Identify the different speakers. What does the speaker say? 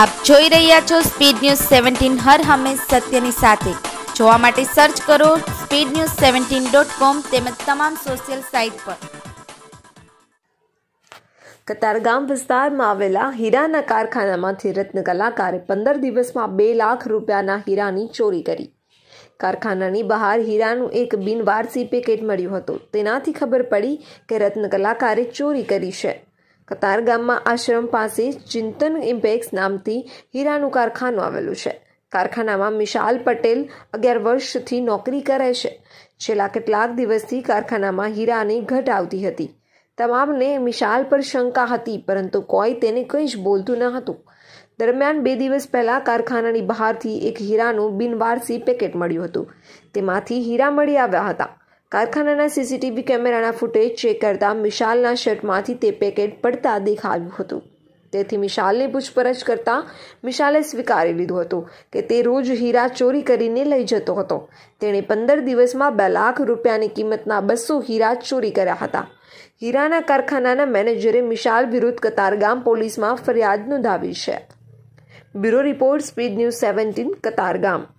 Speaker 1: આપ જોઈ રહ્યા છો સ્પીડ ન્યૂઝ સેવન્ટીન હર હંમેશ સત્યની સાથે જોવા માટે સર્ચ કરો speed news seventeen dot com તેમજ તમામ સોશિયલ સાઇટ પર કતારગામ વિસ્તારમાં આવેલા
Speaker 2: હીરાના કારખાનામાંથી રત્ન કલાકારે પંદર દિવસમાં બે લાખ રૂપિયાના હીરાની ચોરી કરી કારખાનાની બહાર હીરાનું એક બિનવારસી પેકેટ મળ્યું હતું તેનાથી ખબર પડી કે રત્ન કલાકારે ચોરી કરી છે કતાર ગામમાં આશ્રમ પાસે ચિંતન ઇમ્પેક્સ નામથી હીરાનું કારખાનું આવેલું છે કારખાનામાં મિશાલ પટેલ અગિયાર વર્ષથી નોકરી કરે છે છેલ્લા કેટલાક દિવસથી કારખાનામાં હીરાની ઘટ આવતી હતી તમામને મિશાલ પર શંકા હતી પરંતુ કોઈ તેને કંઈ જ બોલતું ન હતું દરમિયાન બે દિવસ પહેલાં કારખાનાની બહારથી એક હીરાનું બિનવારસી પેકેટ મળ્યું હતું તેમાંથી હીરા મળી આવ્યા હતા કારખાનાના સીસીટીવી કેમેરાના ફૂટેજ ચેક કરતા મિશાલના શર્ટમાંથી તે પેકેટ પડતા દેખાયું હતું તેથી મિશાલની પૂછપરછ કરતા મિશાલે સ્વીકારી લીધું હતું કે તે રોજ હીરા ચોરી કરીને લઈ જતો હતો તેણે પંદર દિવસમાં બે લાખ રૂપિયાની કિંમતના બસો હીરા ચોરી કર્યા હતા હીરાના કારખાનાના મેનેજરે મિશાલ વિરુદ્ધ કતારગામ પોલીસમાં ફરિયાદ નોંધાવી છે bureau report speed news seventeen Katargam